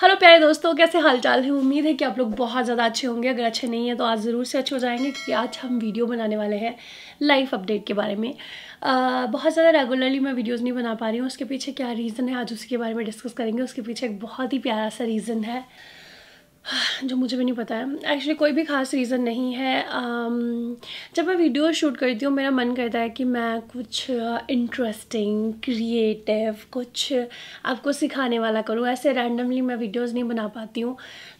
hello प्यारे दोस्तों कैसे हालचाल है उम्मीद है कि आप लोग बहुत ज़्यादा अच्छे होंगे अगर अच्छे नहीं है तो आज ज़रूर से अच्छे हो जाएंगे क्योंकि आज हम वीडियो बनाने वाले हैं लाइफ अपडेट के बारे में आ, बहुत ज़्यादा रेगुलरली मैं वीडियोज़ नहीं बना पा रही हूँ उसके पीछे क्या रीज़न है आज उसके बारे में डिस्कस करेंगे उसके पीछे एक बहुत ही प्यारा सा रीज़न है जो मुझे भी नहीं पता है एक्चुअली कोई भी खास रीज़न नहीं है um, जब मैं वीडियो शूट करती हूँ मेरा मन करता है कि मैं कुछ इंटरेस्टिंग uh, क्रिएटिव कुछ आपको सिखाने वाला करूँ ऐसे रैंडमली मैं वीडियोस नहीं बना पाती हूँ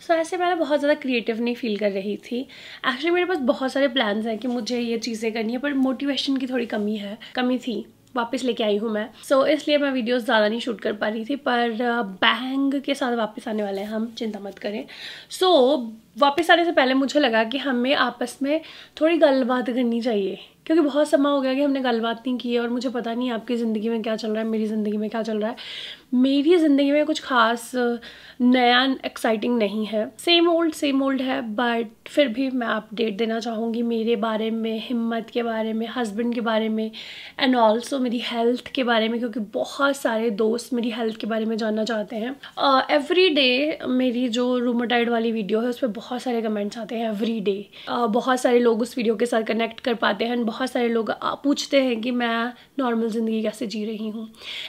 सो so, ऐसे मैं बहुत ज़्यादा क्रिएटिव नहीं फील कर रही थी एक्चुअली मेरे पास बहुत सारे प्लान्स हैं कि मुझे ये चीज़ें करनी है पर मोटिवेशन की थोड़ी कमी है कमी थी वापस लेके आई हूँ मैं सो so, इसलिए मैं वीडियोस ज़्यादा नहीं शूट कर पा रही थी पर बैंग uh, के साथ वापस आने वाले हैं हम चिंता मत करें सो so, वापस आने से पहले मुझे लगा कि हमें आपस में थोड़ी गलबात करनी चाहिए क्योंकि बहुत समय हो गया कि हमने गलबात नहीं की है और मुझे पता नहीं आपकी ज़िंदगी में क्या चल रहा है मेरी ज़िंदगी में क्या चल रहा है मेरी ज़िंदगी में कुछ खास नया एक्साइटिंग नहीं है सेम ओल्ड सेम ओल्ड है बट फिर भी मैं अपडेट देना चाहूँगी मेरे बारे में हिम्मत के बारे में हस्बैंड के बारे में एंड ऑल्सो मेरी हेल्थ के बारे में क्योंकि बहुत सारे दोस्त मेरी हेल्थ के बारे में जानना चाहते हैं एवरी uh, डे मेरी जो रूमोटाइड वाली वीडियो है उस पर बहुत सारे कमेंट्स आते हैं एवरी डे uh, बहुत सारे लोग उस वीडियो के साथ कनेक्ट कर पाते हैं बहुत सारे लोग पूछते हैं कि मैं नॉर्मल ज़िंदगी कैसे जी रही हूँ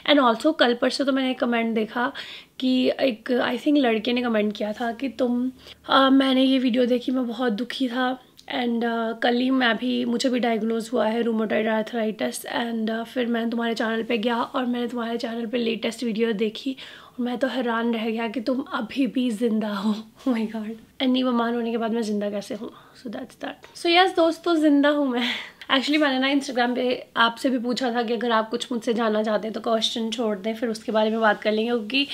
एंड ऑल्सो कल परसों तो मैंने मैंने कमेंट देखा कि एक आई थिंक लड़के ने कमेंट किया था कि तुम आ, मैंने ये वीडियो देखी मैं बहुत दुखी था एंड uh, कल ही मैं भी मुझे भी डायग्नोज हुआ है रोमोटाइड आर्थराइटिस एंड फिर मैं तुम्हारे चैनल पे गया और मैंने तुम्हारे चैनल पे लेटेस्ट वीडियो देखी और मैं तो हैरान रह गया कि तुम अभी भी ज़िंदा हो माय गॉड एंड बमान होने के बाद मैं ज़िंदा कैसे हूँ so that's that so yes दोस्तों ज़िंदा हूँ मैं एक्चुअली मैंने ना इंस्टाग्राम पे आपसे भी पूछा था कि अगर आप कुछ मुझसे जानना चाहते हैं तो क्वेश्चन छोड़ दें फिर उसके बारे में बात कर लेंगे क्योंकि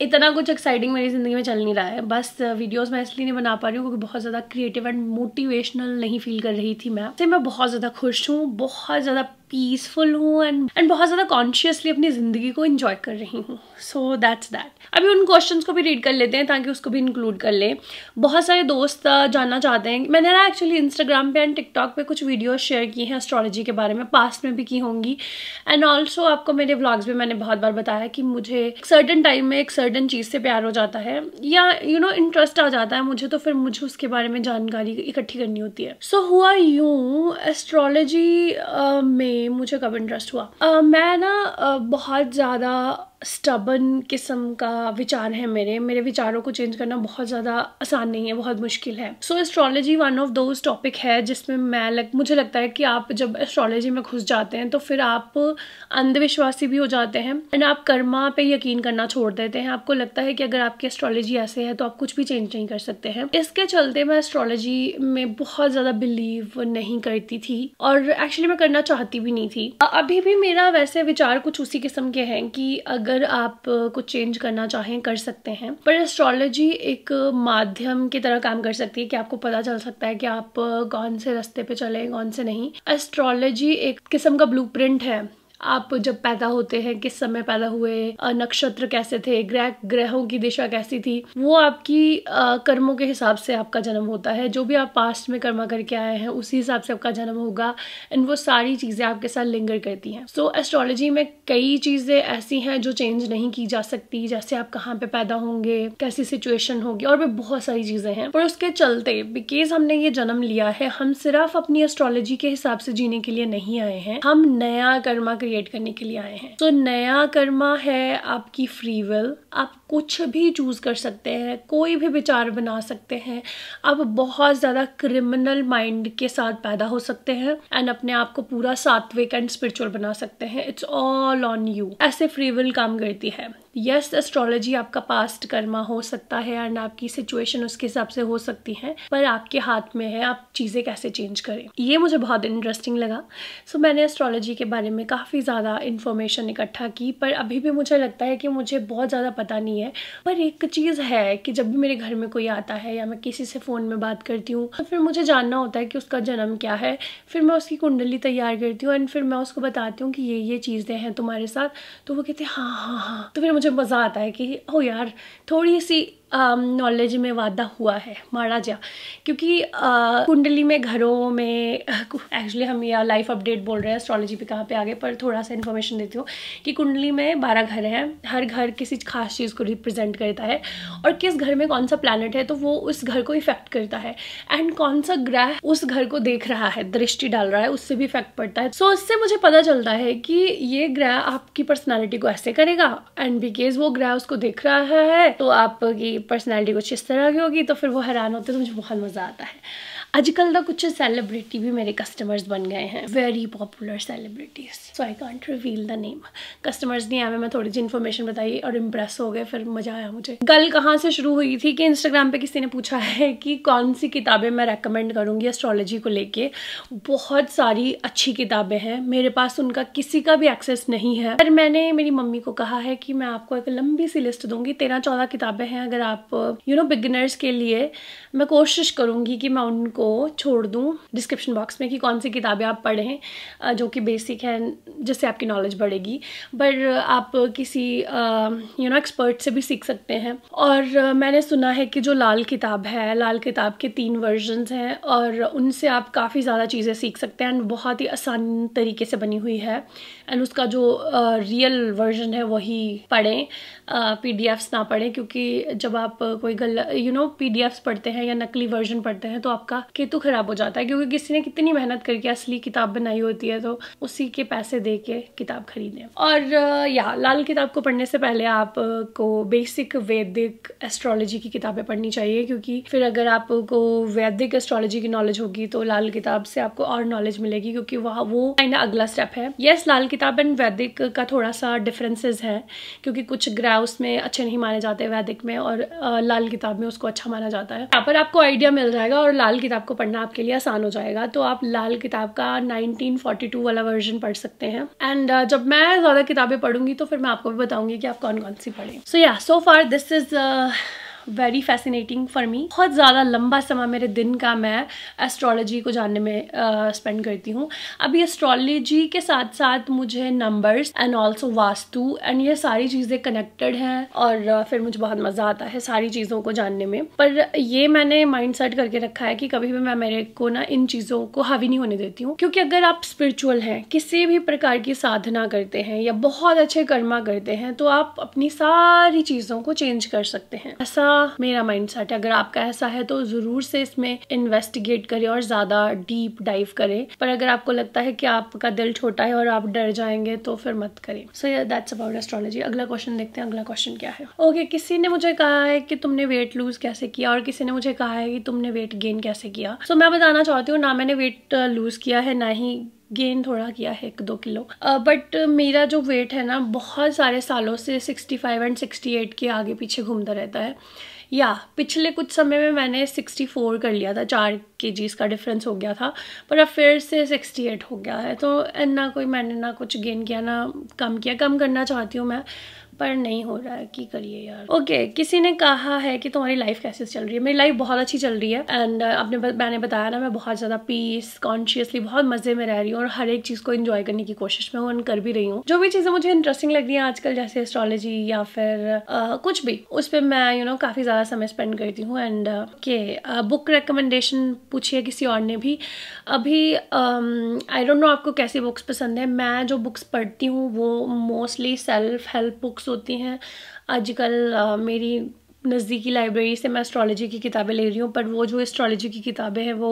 इतना कुछ एक्साइटिंग मेरी ज़िंदगी में चल नहीं रहा है बस वीडियोस uh, मैं इसलिए नहीं बना पा रही हूँ क्योंकि बहुत ज़्यादा क्रिएटिव एंड मोटिवेशनल नहीं फील कर रही थी मैं से मैं बहुत ज़्यादा खुश हूँ बहुत ज़्यादा पीसफुल हूँ एंड एंड बहुत ज़्यादा कॉन्शियसली अपनी ज़िंदगी को इन्जॉय कर रही हूँ सो दैट्स दैट अभी उन क्वेश्चन को भी रीड कर लेते हैं ताकि उसको भी इंक्लूड कर लें बहुत सारे दोस्त uh, जानना चाहते हैं मैंने ना एक्चुअली इंस्टाग्राम पे एंड टिकटॉक पे कुछ वीडियो शेयर किए हैं एस्ट्रोलॉजी के बारे में पास्ट में भी की होंगी एंड ऑल्सो आपको मेरे ब्लॉग्स में मैंने बहुत बार बताया कि मुझे सर्टन टाइम में एक सर्टन चीज़ से प्यार हो जाता है या यू नो इंटरेस्ट आ जाता है मुझे तो फिर मुझे उसके बारे में जानकारी इकट्ठी करनी होती है सो so, हुआ यू एस्ट्रोलॉजी uh, में मुझे कब इंटरेस्ट हुआ uh, मैं ना uh, बहुत ज़्यादा स्टबन किस्म का विचार है मेरे मेरे विचारों को चेंज करना बहुत ज़्यादा आसान नहीं है बहुत मुश्किल है so astrology one of those topic है जिसमें मैं लग मुझे लगता है कि आप जब एस्ट्रोलॉजी में घुस जाते हैं तो फिर आप अंधविश्वासी भी हो जाते हैं एंड आप कर्मा पे यकीन करना छोड़ देते हैं आपको लगता है कि अगर आपकी एस्ट्रोलॉजी ऐसे है तो आप कुछ भी चेंज नहीं कर सकते हैं इसके चलते मैं एस्ट्रोलॉजी में बहुत ज़्यादा बिलीव नहीं करती थी और एक्चुअली मैं करना चाहती भी नहीं थी अभी भी मेरा वैसे विचार कुछ उसी किस्म के हैं कि अगर अगर आप कुछ चेंज करना चाहें कर सकते हैं पर एस्ट्रोलॉजी एक माध्यम की तरह काम कर सकती है कि आपको पता चल सकता है कि आप कौन से रास्ते पे चले कौन से नहीं एस्ट्रोलॉजी एक किस्म का ब्लूप्रिंट है आप जब पैदा होते हैं किस समय पैदा हुए नक्षत्र कैसे थे ग्रह ग्रहों की दिशा कैसी थी वो आपकी कर्मों के हिसाब से आपका जन्म होता है जो भी आप पास्ट में कर्मा करके आए हैं उसी हिसाब से आपका जन्म होगा एंड वो सारी चीज़ें आपके साथ लिंगर करती हैं सो so, एस्ट्रोलॉजी में कई चीज़ें ऐसी हैं जो चेंज नहीं की जा सकती जैसे आप कहाँ पे पैदा होंगे कैसी सिचुएशन होगी और भी बहुत सारी चीज़ें हैं पर उसके चलते बिकेज हमने ये जन्म लिया है हम सिर्फ अपनी एस्ट्रोलॉजी के हिसाब से जीने के लिए नहीं आए हैं हम नया कर्मा क्रिएट करने के लिए आए हैं तो so, नया कर्मा है आपकी फ्री विल आप कुछ भी चूज कर सकते हैं कोई भी विचार बना सकते हैं आप बहुत ज़्यादा क्रिमिनल माइंड के साथ पैदा हो सकते हैं एंड अपने आप को पूरा सात्विक एंड स्पिरिचुअल बना सकते हैं इट्स ऑल ऑन यू ऐसे फ्री विल काम करती है यस एस्ट्रोलॉजी आपका पास्ट कर्मा हो सकता है एंड आपकी सिचुएशन उसके हिसाब से हो सकती है पर आपके हाथ में है आप चीज़ें कैसे चेंज करें ये मुझे बहुत इंटरेस्टिंग लगा सो so, मैंने एस्ट्रोलॉजी के बारे में काफ़ी ज़्यादा इन्फॉर्मेशन इकट्ठा की पर अभी भी मुझे लगता है कि मुझे बहुत ज़्यादा पता नहीं है पर एक चीज़ है कि जब भी मेरे घर में कोई आता है या मैं किसी से फ़ोन में बात करती हूँ तो फिर मुझे जानना होता है कि उसका जन्म क्या है फिर मैं उसकी कुंडली तैयार करती हूँ एंड फिर मैं उसको बताती हूँ कि ये ये चीज़ें हैं तुम्हारे साथ तो वो कहते हैं हाँ हाँ हाँ तो फिर मुझे मुझे मज़ा आता है कि ओ यार थोड़ी सी नॉलेज um, में वादा हुआ है मारा जा क्योंकि आ, uh, कुंडली में घरों में एक्चुअली हम यह लाइफ अपडेट बोल रहे हैं एस्ट्रोलॉजी पे कहाँ पे आगे पर थोड़ा सा इन्फॉर्मेशन देती हूँ कि कुंडली में बारह घर हैं हर घर किसी खास चीज़ को रिप्रेजेंट करता है और किस घर में कौन सा प्लानट है तो वो उस घर को इफेक्ट करता है एंड कौन सा ग्रह उस घर को देख रहा है दृष्टि डाल रहा है उससे भी इफेक्ट पड़ता है सो so, इससे मुझे पता चलता है कि ये ग्रह आपकी पर्सनैलिटी को ऐसे करेगा एंड बिकेज वो ग्रह उसको देख रहा है तो आपकी पर्सनैलिटी कुछ इस तरह की होगी तो फिर वो हैरान होते तो मुझे बहुत मज़ा आता है आजकल ना तो कुछ सेलिब्रिटी भी मेरे कस्टमर्स बन गए हैं very popular celebrities so I can't reveal the name customers नहीं आए मैं थोड़ी सी इन्फॉर्मेशन बताई और इम्प्रेस हो गए फिर मज़ा आया मुझे गल कहाँ से शुरू हुई थी कि इंस्टाग्राम पे किसी ने पूछा है कि कौन सी किताबें मैं रेकमेंड करूँगी एस्ट्रोलॉजी को लेके बहुत सारी अच्छी किताबें हैं मेरे पास उनका किसी का भी एक्सेस नहीं है पर मैंने मेरी मम्मी को कहा है कि मैं आपको एक लंबी सी लिस्ट दूंगी तेरह चौदह किताबें हैं अगर आप यू नो बिगिनर्स के लिए मैं कोशिश करूँगी कि मैं उनको को छोड़ दूँ डिस्क्रिप्शन बॉक्स में कि कौन सी किताबें आप पढ़ें जो कि बेसिक है जिससे आपकी नॉलेज बढ़ेगी बट आप किसी यू नो एक्सपर्ट से भी सीख सकते हैं और मैंने सुना है कि जो लाल किताब है लाल किताब के तीन वर्जनस हैं और उनसे आप काफ़ी ज़्यादा चीज़ें सीख सकते हैं एंड बहुत ही आसान तरीके से बनी हुई है एंड उसका जो रियल uh, वर्जन है वही पढ़ें पी डी एफ्स ना पढ़ें क्योंकि जब आप कोई गल you know PDFs पढ़ते हैं या नकली वर्जन पढ़ते हैं तो आपका केतु तो ख़राब हो जाता है क्योंकि किसी ने कितनी मेहनत करके असली किताब बनाई होती है तो उसी के पैसे दे के किताब खरीदे और या लाल किताब को पढ़ने से पहले आपको बेसिक वैदिक एस्ट्रोलॉजी की किताबें पढ़नी चाहिए क्योंकि फिर अगर आपको वैदिक एस्ट्रोलॉजी की नॉलेज होगी तो लाल किताब से आपको और नॉलेज मिलेगी क्योंकि वह वो एंड अगला स्टेप है यस yes, लाल किताब एंड वैदिक का थोड़ा सा डिफरेंसेस है क्योंकि कुछ ग्रह उसमें अच्छे नहीं माने जाते वैदिक में और लाल किताब में उसको अच्छा माना जाता है यहाँ पर आपको आइडिया मिल जाएगा और लाल किताब आपको पढ़ना आपके लिए आसान हो जाएगा तो आप लाल किताब का 1942 वाला वर्जन पढ़ सकते हैं एंड uh, जब मैं ज़्यादा किताबें पढ़ूंगी तो फिर मैं आपको भी बताऊंगी कि आप कौन कौन सी पढ़ें so yeah so far this is very fascinating for me बहुत ज़्यादा लंबा समय मेरे दिन का मैं एस्ट्रोलॉजी को जानने में स्पेंड uh, करती हूँ अभी एस्ट्रोलॉजी के साथ साथ मुझे numbers and also vastu and ये सारी चीज़ें कनेक्टेड हैं और फिर मुझे बहुत मज़ा आता है सारी चीज़ों को जानने में पर ये मैंने माइंड सेट करके रखा है कि कभी भी मैं मेरे को ना इन चीज़ों को हावी नहीं होने देती हूँ क्योंकि अगर आप स्पिरिचुअल हैं किसी भी प्रकार की साधना करते हैं या बहुत अच्छे कर्मा करते हैं तो आप अपनी सारी चीज़ों को चेंज कर सकते हैं ऐसा मेरा माइंड सेट है अगर आपका ऐसा है तो ज़रूर से इसमें इन्वेस्टिगेट करें और ज़्यादा डीप डाइव करें पर अगर आपको लगता है कि आपका दिल छोटा है और आप डर जाएंगे तो फिर मत करें सो दैट्स अबाउट एस्ट्रोलॉजी अगला क्वेश्चन देखते हैं अगला क्वेश्चन क्या है ओके okay, किसी ने मुझे कहा है कि तुमने वेट लूज कैसे किया और किसी ने मुझे कहा है कि तुमने वेट गेन कैसे किया सो so, मैं बताना चाहती हूँ ना मैंने वेट लूज किया है ना ही गेन थोड़ा किया है एक दो किलो बट uh, मेरा जो वेट है ना बहुत सारे सालों से 65 एंड 68 के आगे पीछे घूमता रहता है या yeah, पिछले कुछ समय में मैंने 64 कर लिया था चार के जी का डिफरेंस हो गया था पर अब फिर से 68 हो गया है तो ना कोई मैंने ना कुछ गेन किया ना कम किया कम करना चाहती हूँ मैं पर नहीं हो रहा है कि करिए यार ओके okay, किसी ने कहा है कि तुम्हारी लाइफ कैसे चल रही है मेरी लाइफ बहुत अच्छी चल रही है एंड uh, आपने मैंने बताया ना मैं बहुत ज़्यादा पीस कॉन्शियसली बहुत मज़े में रह रही हूँ और हर एक चीज़ को इन्जॉय करने की कोशिश में हूँ कर भी रही हूँ जो भी चीज़ें मुझे इंटरेस्टिंग लग रही हैं आजकल जैसे एस्ट्रोलॉजी या फिर आ, uh, कुछ भी उस पर मैं यू you नो know, काफ़ी ज़्यादा समय स्पेंड करती हूँ एंड के बुक रिकमेंडेशन पूछिए किसी और ने भी अभी आई डोंट नो आपको कैसी बुक्स पसंद है मैं जो बुक्स पढ़ती हूँ वो मोस्टली सेल्फ हेल्प बुक्स होती हैं आजकल मेरी नज़दीकी लाइब्रेरी से मैं एस्ट्रोलॉजी की किताबें ले रही हूँ पर वो जो एस्ट्रोलॉजी की किताबें हैं वो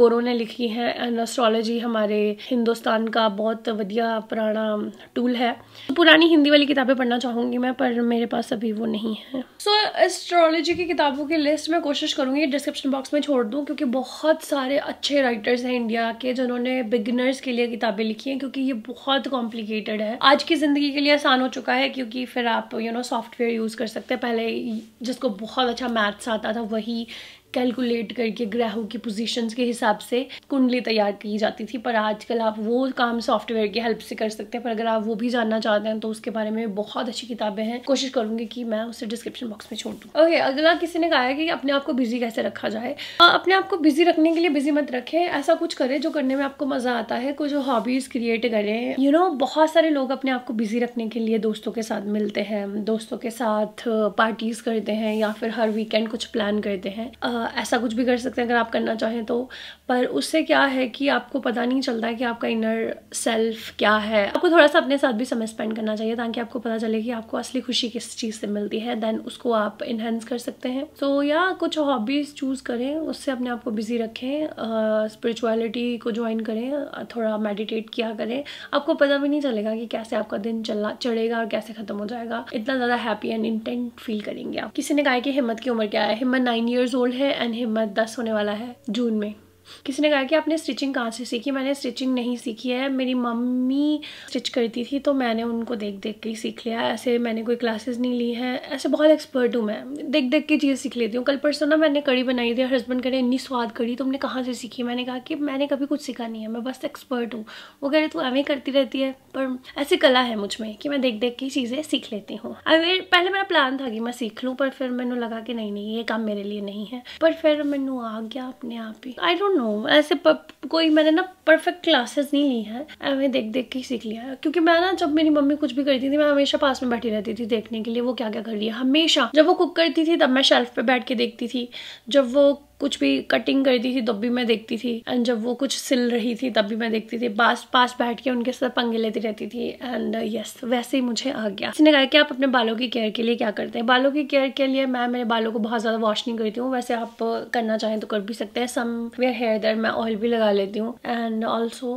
गोरो ने लिखी हैं एंड एस्ट्रोलॉजी हमारे हिंदुस्तान का बहुत वधिया पुराना टूल है तो पुरानी हिंदी वाली किताबें पढ़ना चाहूँगी मैं पर मेरे पास अभी वो नहीं है सो so, एस्ट्रोलॉजी की किताबों की लिस्ट मैं कोशिश करूँगी डिस्क्रिप्शन बॉक्स में छोड़ दूँ क्योंकि बहुत सारे अच्छे राइटर्स हैं इंडिया के जिन्होंने बिगनर्स के लिए किताबें लिखी हैं क्योंकि ये बहुत कॉम्प्लिकेटेड है आज की ज़िंदगी के लिए आसान हो चुका है क्योंकि फिर आप यू नो सॉफ्टवेयर यूज़ कर सकते हैं पहले जिसको बहुत अच्छा मैथ्स आता था वही कैलकुलेट करके ग्रहों की पोजीशंस के हिसाब से कुंडली तैयार की जाती थी पर आजकल आप वो काम सॉफ्टवेयर की हेल्प से कर सकते हैं पर अगर आप वो भी जानना चाहते हैं तो उसके बारे में बहुत अच्छी किताबें हैं कोशिश करूंगी कि मैं उसे डिस्क्रिप्शन बॉक्स में छोड़ दूँ ओके अगला किसी ने कहा है कि अपने आप को बिजी कैसे रखा जाए आ, हाँ, अपने आप को बिजी रखने के लिए बिजी मत रखें ऐसा कुछ करें जो करने में आपको मजा आता है कुछ हॉबीज क्रिएट करें यू नो बहुत सारे लोग अपने आप को बिजी रखने के लिए दोस्तों के साथ मिलते हैं दोस्तों के साथ पार्टीज करते हैं या फिर हर वीकेंड कुछ प्लान करते हैं ऐसा कुछ भी कर सकते हैं अगर आप करना चाहें तो पर उससे क्या है कि आपको पता नहीं चलता है कि आपका इनर सेल्फ क्या है आपको थोड़ा सा अपने साथ भी समय स्पेंड करना चाहिए ताकि आपको पता चले कि आपको असली खुशी किस चीज़ से मिलती है देन उसको आप इन्हेंस कर सकते हैं तो so, या कुछ हॉबीज़ चूज़ करें उससे अपने आप को बिज़ी रखें स्परिचुअलिटी uh, को ज्वाइन करें थोड़ा मेडिटेट किया करें आपको पता भी नहीं चलेगा कि कैसे आपका दिन चला चढ़ेगा और कैसे ख़त्म हो जाएगा इतना ज़्यादा हैप्पी एंड इंटेंट फील करेंगे आप किसी ने कहा कि हिम्मत की उम्र क्या है हिम्मत नाइन ईयर्स ओल्ड है है एंड हिम्मत दस होने वाला है जून में किसी ने कहा कि आपने स्टिचिंग कहाँ से सीखी मैंने स्टिचिंग नहीं सीखी है मेरी मम्मी स्टिच करती थी तो मैंने उनको देख देख के ही सीख लिया ऐसे मैंने कोई क्लासेस नहीं ली हैं ऐसे बहुत एक्सपर्ट हूँ मैं देख देख के चीज़ सीख लेती हूँ कल परसों ना मैंने कड़ी बनाई थी हस्बैंड कह रहे इतनी स्वाद कड़ी तुमने कहाँ से सीखी मैंने कहा कि मैंने कभी कुछ सीखा नहीं है मैं बस एक्सपर्ट हूँ वो कह रहे तू एवें करती रहती है पर ऐसी कला है मुझ में कि मैं देख देख के चीज़ें सीख लेती हूँ अवे पहले मेरा प्लान था कि मैं सीख लूँ पर फिर मैंने लगा कि नहीं नहीं ये काम मेरे लिए नहीं है पर फिर मैंने आ गया अपने आप ही आई डोंट डोंट नो ऐसे कोई मैंने ना परफेक्ट क्लासेस नहीं ली है हमें देख देख के ही सीख लिया है क्योंकि मैं ना जब मेरी मम्मी कुछ भी करती थी मैं हमेशा पास में बैठी रहती थी देखने के लिए वो क्या क्या कर रही है हमेशा जब वो कुक करती थी तब मैं शेल्फ पे बैठ के देखती थी जब वो कुछ भी कटिंग करती थी तब भी मैं देखती थी एंड जब वो कुछ सिल रही थी तब भी मैं देखती थी पास पास बैठ के उनके साथ पंगे लेती रहती थी एंड यस yes, वैसे ही मुझे आ गया इसने कहा कि आप अपने बालों की केयर के लिए क्या करते हैं बालों की केयर के लिए मैं मेरे बालों को बहुत ज़्यादा वॉश नहीं करती हूँ वैसे आप करना चाहें तो कर भी सकते हैं सम वेयर हेयर दर मैं ऑयल भी लगा लेती हूँ and also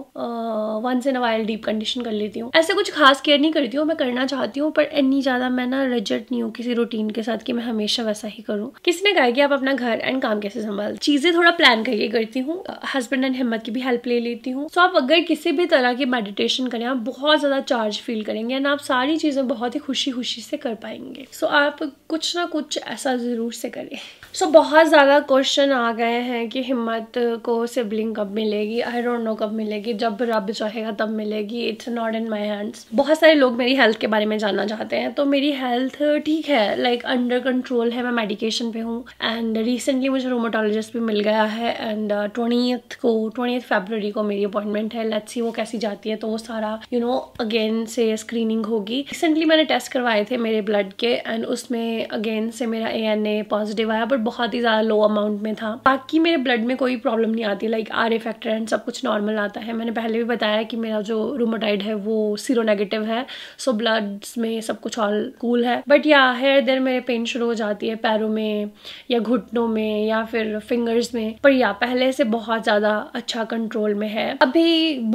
once in while deep condition कर लेती हूँ ऐसे कुछ खास केयर नहीं करती हूँ मैं करना चाहती हूँ पर इतनी ज़्यादा मैं ना रिजट नहीं हूँ किसी रूटीन के साथ कि मैं हमेशा वैसा ही करूँ किसी ने कहा कि आप अपना घर एंड काम कैसे संभाल चीज़ें थोड़ा प्लान करके करती हूँ हस्बैंड एंड हिम्मत की भी हेल्प ले लेती हूँ सो आप अगर किसी भी तरह की मेडिटेशन करें आप बहुत ज़्यादा चार्ज फील करेंगे एंड आप सारी चीज़ें बहुत ही खुशी खुशी से कर पाएंगे सो आप कुछ ना कुछ ऐसा ज़रूर से करें सो so, बहुत ज़्यादा क्वेश्चन आ गए हैं कि हिम्मत को सिबलिंग कब मिलेगी आई डोंट नो कब मिलेगी जब रब चाहेगा तब मिलेगी it's not in my hands बहुत सारे लोग मेरी हेल्थ के बारे में जानना चाहते हैं तो मेरी हेल्थ ठीक है लाइक अंडर कंट्रोल है मैं मेडिकेशन पे हूँ एंड रिसेंटली मुझे रोमोटोलॉजिस्ट भी मिल गया है एंड ट्वेंटी uh, को ट्वेंटी फेबररी को मेरी अपॉइंटमेंट है लेट्स सी वो कैसी जाती है तो वो सारा यू नो अगेन से स्क्रीनिंग होगी रिसेंटली मैंने टेस्ट करवाए थे मेरे ब्लड के एंड उसमें अगेन से मेरा ए पॉजिटिव आया बट बहुत ही ज़्यादा लो अमाउंट में था बाकी मेरे ब्लड में कोई प्रॉब्लम नहीं आती like R A factor and सब कुछ नॉर्मल आता है मैंने पहले भी बताया कि मेरा जो रोमोटाइड है वो सीरो नेगेटिव है सो so ब्लड में सब कुछ ऑल कूल है बट या हेयर देर मेरे पेन शुरू हो जाती है पैरों में या घुटनों में या फिर फिंगर्स में पर या पहले से बहुत ज़्यादा अच्छा कंट्रोल में है अभी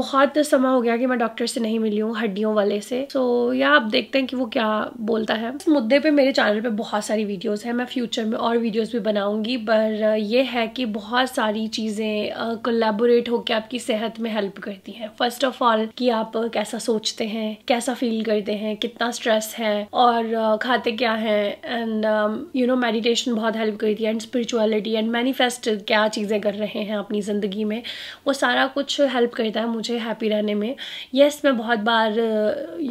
बहुत समय हो गया कि मैं डॉक्टर से नहीं मिली हूँ हड्डियों वाले से सो so, या आप देखते हैं कि वो क्या बोलता है इस मुद्दे पे मेरे चैनल पे बहुत सारी वीडियोस हैं मैं फ्यूचर में और वीडियोस पे बनाऊंगी पर यह है कि बहुत सारी चीज़ें कोलेबोरेट होकर आपकी सेहत में हेल्प करती हैं फर्स्ट ऑफ ऑल कि आप कैसा सोचते हैं कैसा फील करते हैं कितना स्ट्रेस है और खाते क्या हैं एंड यू नो मेडिटेशन बहुत हेल्प करती है एंड स्पिरिचुअलिटी एंड मैनिफेस्ट क्या चीज़ें कर रहे हैं अपनी ज़िंदगी में वो सारा कुछ हेल्प करता है मुझे हैप्पी रहने में यस yes, मैं बहुत बार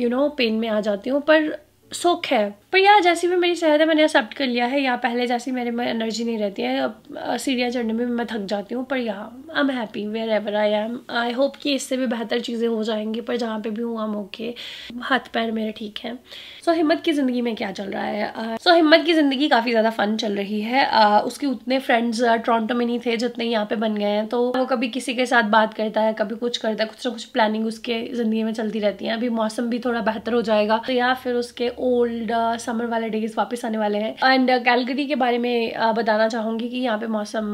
यू नो पेन में आ जाती हूँ पर सुख है पर यार जैसी भी मेरी सेहत है मैंने एक्सेप्ट कर लिया है या पहले जैसी मेरे में एनर्जी नहीं रहती है अब सीढ़ियाँ चढ़ने में मैं थक जाती हूँ पर yeah I am happy wherever I am I hope कि इससे भी बेहतर चीज़ें हो जाएंगी पर जहाँ पे भी हूँ हम ओके हाथ पैर मेरे ठीक हैं सो हिम्मत की ज़िंदगी में क्या चल रहा है सो हिम्मत की ज़िंदगी काफ़ी ज़्यादा फन चल रही है उसके उतने फ्रेंड्स टोरंटो में नहीं थे जितने यहाँ पे बन गए हैं तो वो कभी किसी के साथ बात करता है कभी कुछ करता है कुछ ना कुछ प्लानिंग उसके ज़िंदगी में चलती रहती है अभी मौसम भी थोड़ा बेहतर हो जाएगा तो या फिर उसके ओल्ड समर uh, वाले डेज वापस आने वाले हैं एंड कैलगरी uh, के बारे में uh, बताना चाहूंगी कि यहाँ पे मौसम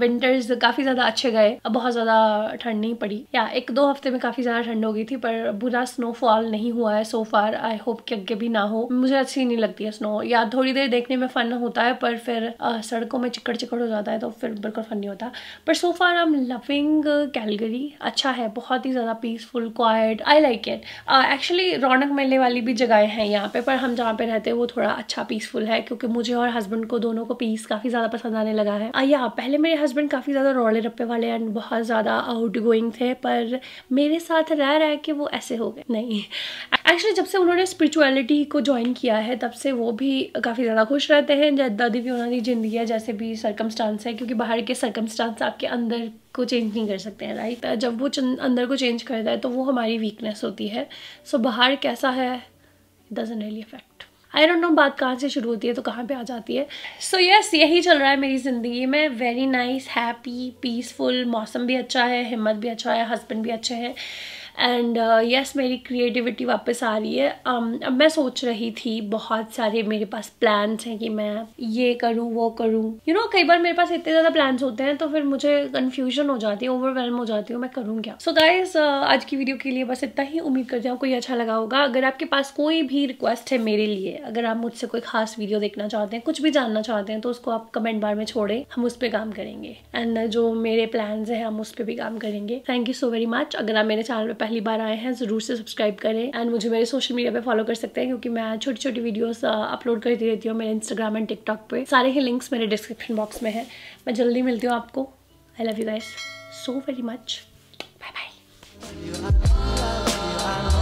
विंटर्स काफ़ी ज़्यादा अच्छे गए बहुत ज़्यादा ठंड नहीं पड़ी या एक दो हफ्ते में काफ़ी ज़्यादा ठंड हो गई थी पर बुरा स्नोफॉल नहीं हुआ है सो फार आई होप कि अगे भी ना हो मुझे अच्छी नहीं लगती है स्नो या थोड़ी देर देखने में फ़न होता है पर फिर सड़कों में चिकड़ चिकड़ हो जाता है तो फिर बिल्कुल फन नहीं होता पर so far I am loving Calgary अच्छा है बहुत ही ज़्यादा peaceful quiet I like it actually रौनक मेले वाली भी जगह है यहाँ पे पर हम जहाँ पे रहते हैं वो थोड़ा अच्छा पीसफुल है क्योंकि मुझे और हस्बैंड को दोनों को पीस काफ़ी ज़्यादा पसंद आने लगा है या पहले मेरे हस्बैंड काफ़ी ज़्यादा रोले रप्पे वाले एंड बहुत ज़्यादा आउट गोइंग थे पर मेरे साथ रह है कि वो ऐसे हो गए नहीं एक्चुअली जब से उन्होंने स्पिरिचुअलिटी को ज्वाइन किया है तब से वो भी काफ़ी ज़्यादा खुश रहते हैं दादी भी उन्होंने ज़िंदगी है जैसे भी सर्कमस्टांस है क्योंकि बाहर के सर्कमस्टांस आपके अंदर को चेंज नहीं कर सकते हैं राइट जब वो अंदर को चेंज करता है तो वो हमारी वीकनेस होती है सो so, बाहर कैसा है doesn't really affect I don't know बात कहाँ से शुरू होती है तो कहाँ पे आ जाती है सो so यस yes, यही चल रहा है मेरी ज़िंदगी में वेरी नाइस हैप्पी पीसफुल मौसम भी अच्छा है हिम्मत भी अच्छा है हस्बैंड भी अच्छे हैं एंड यस uh, मेरी क्रिएटिविटी वापस आ रही है um, अब मैं सोच रही थी बहुत सारे मेरे पास प्लान्स हैं कि मैं ये करूँ वो करूँ यू नो कई बार मेरे पास इतने ज़्यादा प्लान्स होते हैं तो फिर मुझे कन्फ्यूजन हो जाती है ओवरवेलम हो जाती हूँ मैं करूँ क्या सो so गाइज uh, आज की वीडियो के लिए बस इतना ही उम्मीद करती हूँ कोई अच्छा लगा होगा अगर आपके पास कोई भी रिक्वेस्ट है मेरे लिए अगर आप मुझसे कोई खास वीडियो देखना चाहते हैं कुछ भी जानना चाहते हैं तो उसको आप कमेंट बार में छोड़ें हम उस पर काम करेंगे एंड uh, जो मेरे प्लान्स हैं हम उस पर भी काम करेंगे thank you so very much अगर आप मेरे चैनल पर पहली बार आए हैं ज़रूर से सब्सक्राइब करें एंड मुझे मेरे सोशल मीडिया पे फॉलो कर सकते हैं क्योंकि मैं छोटी छोटी वीडियोस अपलोड करती रहती हूँ मेरे इंस्टाग्राम एंड टिकटॉक पे सारे ही लिंक्स मेरे डिस्क्रिप्शन बॉक्स में है मैं जल्दी मिलती हूँ आपको I love you guys so very much bye bye